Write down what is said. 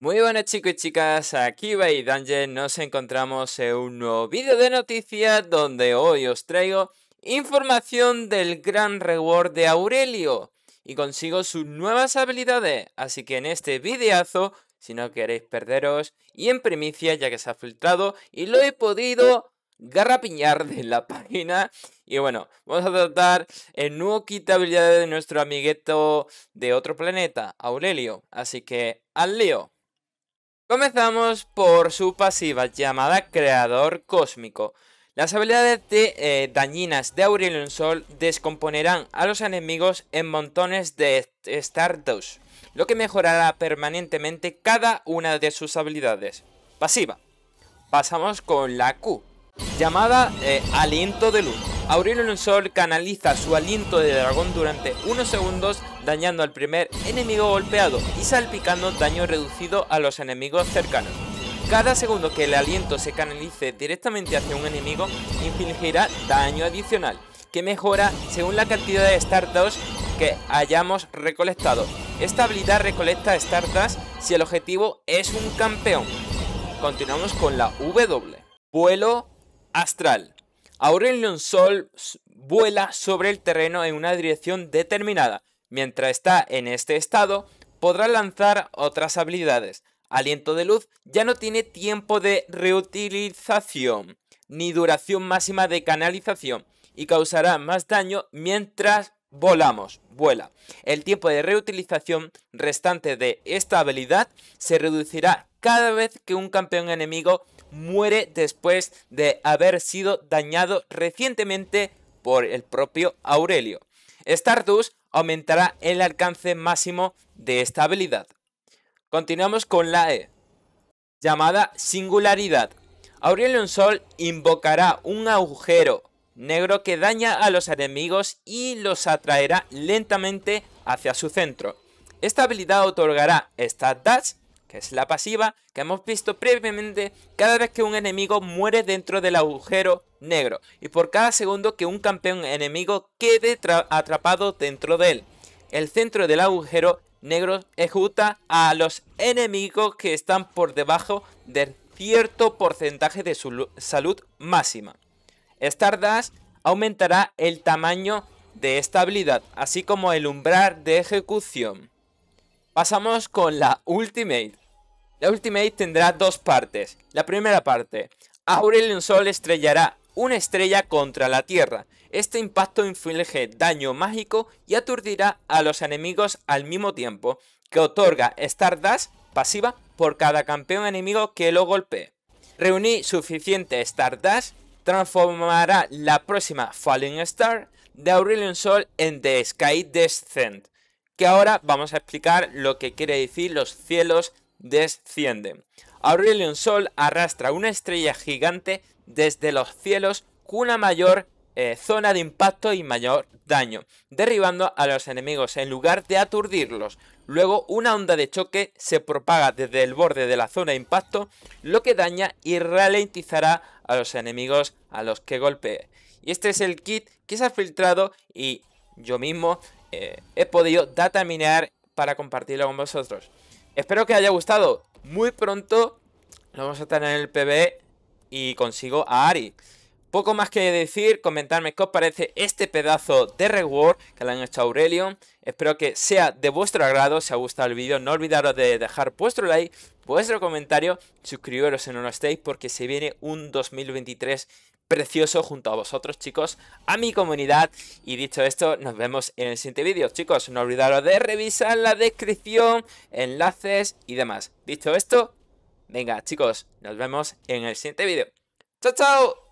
Muy buenas chicos y chicas, aquí Bay Dungeon nos encontramos en un nuevo vídeo de noticias donde hoy os traigo información del gran reward de Aurelio y consigo sus nuevas habilidades, así que en este videazo si no queréis perderos y en primicia ya que se ha filtrado y lo he podido garrapiñar de la página. Y bueno, vamos a tratar el nuevo kit de habilidades de nuestro amiguito de otro planeta, Aurelio. Así que, al lío. Comenzamos por su pasiva llamada Creador Cósmico. Las habilidades de, eh, dañinas de Aurelio en Sol descomponerán a los enemigos en montones de Stardust, lo que mejorará permanentemente cada una de sus habilidades. Pasiva. Pasamos con la Q, llamada eh, Aliento de Luz. Aurelion Sol canaliza su aliento de dragón durante unos segundos dañando al primer enemigo golpeado y salpicando daño reducido a los enemigos cercanos. Cada segundo que el aliento se canalice directamente hacia un enemigo infligirá daño adicional, que mejora según la cantidad de startups que hayamos recolectado. Esta habilidad recolecta startups si el objetivo es un campeón. Continuamos con la W. Vuelo astral. Aurelion Sol vuela sobre el terreno en una dirección determinada. Mientras está en este estado, podrá lanzar otras habilidades. Aliento de luz ya no tiene tiempo de reutilización ni duración máxima de canalización y causará más daño mientras volamos, vuela. El tiempo de reutilización restante de esta habilidad se reducirá cada vez que un campeón enemigo muere después de haber sido dañado recientemente por el propio Aurelio. Stardust aumentará el alcance máximo de esta habilidad. Continuamos con la E, llamada Singularidad. Aurelion Sol invocará un agujero negro que daña a los enemigos y los atraerá lentamente hacia su centro. Esta habilidad otorgará Stardust que es la pasiva que hemos visto previamente cada vez que un enemigo muere dentro del agujero negro y por cada segundo que un campeón enemigo quede atrapado dentro de él. El centro del agujero negro ejecuta a los enemigos que están por debajo de cierto porcentaje de su salud máxima. Stardust aumentará el tamaño de esta habilidad, así como el umbral de ejecución. Pasamos con la Ultimate. La Ultimate tendrá dos partes. La primera parte, Aurelion Sol estrellará una estrella contra la Tierra. Este impacto inflige daño mágico y aturdirá a los enemigos al mismo tiempo, que otorga Stardust pasiva por cada campeón enemigo que lo golpee. Reunir suficiente Stardust transformará la próxima Falling Star de Aurelion Sol en The Sky Descent que ahora vamos a explicar lo que quiere decir los cielos descienden. Aurelion Sol arrastra una estrella gigante desde los cielos con una mayor eh, zona de impacto y mayor daño, derribando a los enemigos en lugar de aturdirlos. Luego una onda de choque se propaga desde el borde de la zona de impacto, lo que daña y ralentizará a los enemigos a los que golpee. Y este es el kit que se ha filtrado y yo mismo he podido dataminear para compartirlo con vosotros. Espero que haya gustado. Muy pronto lo vamos a tener en el PB y consigo a Ari. Poco más que decir, comentarme qué os parece este pedazo de reward que le han hecho a Aurelion. Espero que sea de vuestro agrado, si os ha gustado el vídeo no olvidaros de dejar vuestro like, vuestro comentario, suscribiros si no lo estáis porque se viene un 2023 precioso junto a vosotros, chicos, a mi comunidad. Y dicho esto, nos vemos en el siguiente vídeo, chicos. No olvidaros de revisar la descripción, enlaces y demás. Dicho esto, venga, chicos, nos vemos en el siguiente vídeo. ¡Chao, chao!